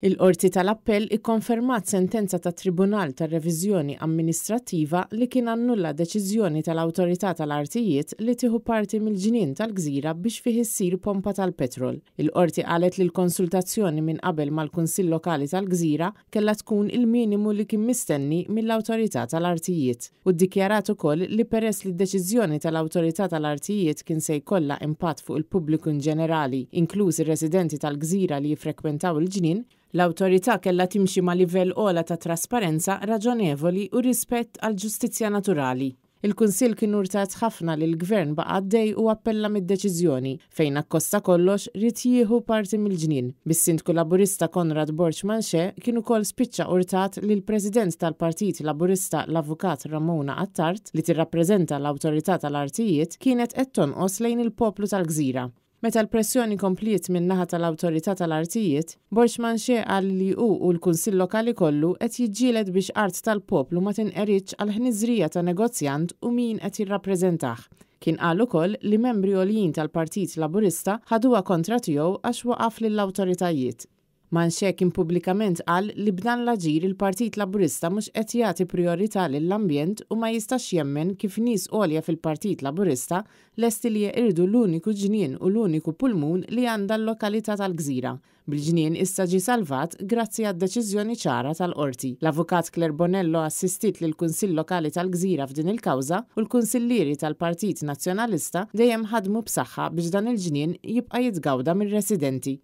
Il-Qorti tal-Appell ikkonfermat sentenza ta' Tribunal ta' revizjoni Amministrativa li kien annulla deċiżjoni tal-Awtorità tal-Artijiet li tieħu parti mill-ġinien tal-Gżira biex fih issir pompa tal-petrol. Il-Qorti qalet li l-konsultazzjoni minn qabel mal-Kunsill Lokali tal-Gżira kellha tkun il-minimu li kien mistenni mill-Awtorità tal-Artijiet. U ddikjarat ukoll li peress li d-deċiżjoni tal-Awtorità tal-Artijiet kien se jkollha impatt fuq il-pubbliku in ġenerali, inklużi ir-residenti tal-Gżira li jifrekwentaw il ġnien L-autorità kella timxi ma' livell ola ta' trasparenza raġonevoli u rispett għal ġustizzja naturali. Il-Kunsil kien urtat ħafna l gvern baqa' għaddej u appella mid-deċiżjoni fejn akkosta kollox rrit jieħu parti mill-ġnien. Bis-sindku Laburista Konrad Borċ Manxe kien ukoll spiċċa urtat l President tal-Partit Laburista l-Avukat Ramona Attart li tirrappreżenta l-Awtorità tal-Artijiet kienet qed tonqos lejn il-poplu tal-Gżira. Meta l-pressjoni kompliet minnaħa naħa tal-Awtorità tal-Artijiet, Borxman għal li u u l-Kunsill Lokali kollu qed jiġġieled biex art tal-poplu ma tinqeriċ għal ħniżrija ta' negozjant u min qed jirrappreżentah. Kien qal ukoll li membri għoljin tal-Partit Laburista ħaduha kontra tiegħu għax waqaf lill-awtoritajiet Manxekin publikament qal li b'dan l-aġir il-Partit Laburista mhux qed jagħti priorità lill-ambjent u ma jistax jemmen kif nies olja fil-Partit Laburista lesti li jeqirdu l-uniku ġnien u l-uniku pulmun li għandha l-lokalità tal-gżira. Bil-ġnien issa salvat grazzi għad deċiżjoni ċara tal-qorti. L-avukat Kler Bonello assistit l kunsill lokali tal-gżira f'din il-kawża u l-kunsilliri tal-Partit Nazzjonalista dejjem ħadmu b'saħħa biex dan il-ġnien jibqa' jitgawda mir-residenti.